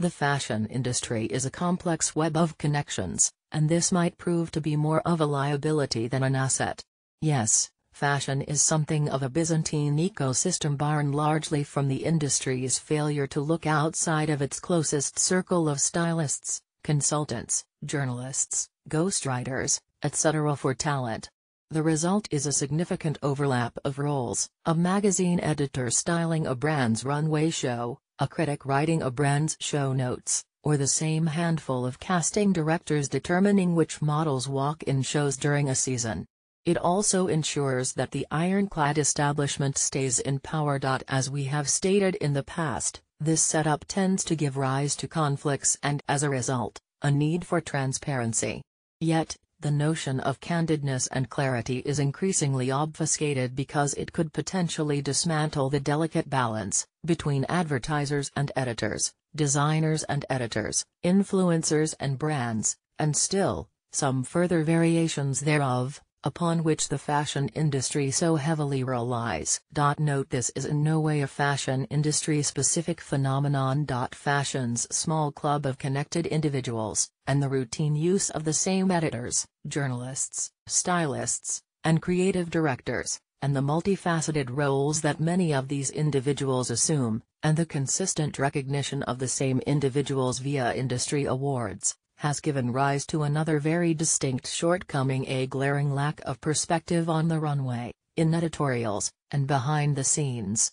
The fashion industry is a complex web of connections, and this might prove to be more of a liability than an asset. Yes, fashion is something of a Byzantine ecosystem born largely from the industry's failure to look outside of its closest circle of stylists, consultants, journalists, ghostwriters, etc. for talent. The result is a significant overlap of roles, a magazine editor styling a brand's runway show, a critic writing a brand's show notes, or the same handful of casting directors determining which models walk in shows during a season. It also ensures that the ironclad establishment stays in power. As we have stated in the past, this setup tends to give rise to conflicts and, as a result, a need for transparency. Yet, the notion of candidness and clarity is increasingly obfuscated because it could potentially dismantle the delicate balance between advertisers and editors, designers and editors, influencers and brands, and still, some further variations thereof, upon which the fashion industry so heavily relies. Note this is in no way a fashion industry specific phenomenon. Fashion's small club of connected individuals, and the routine use of the same editors, journalists, stylists, and creative directors, and the multifaceted roles that many of these individuals assume, and the consistent recognition of the same individuals via industry awards, has given rise to another very distinct shortcoming a glaring lack of perspective on the runway, in editorials, and behind the scenes.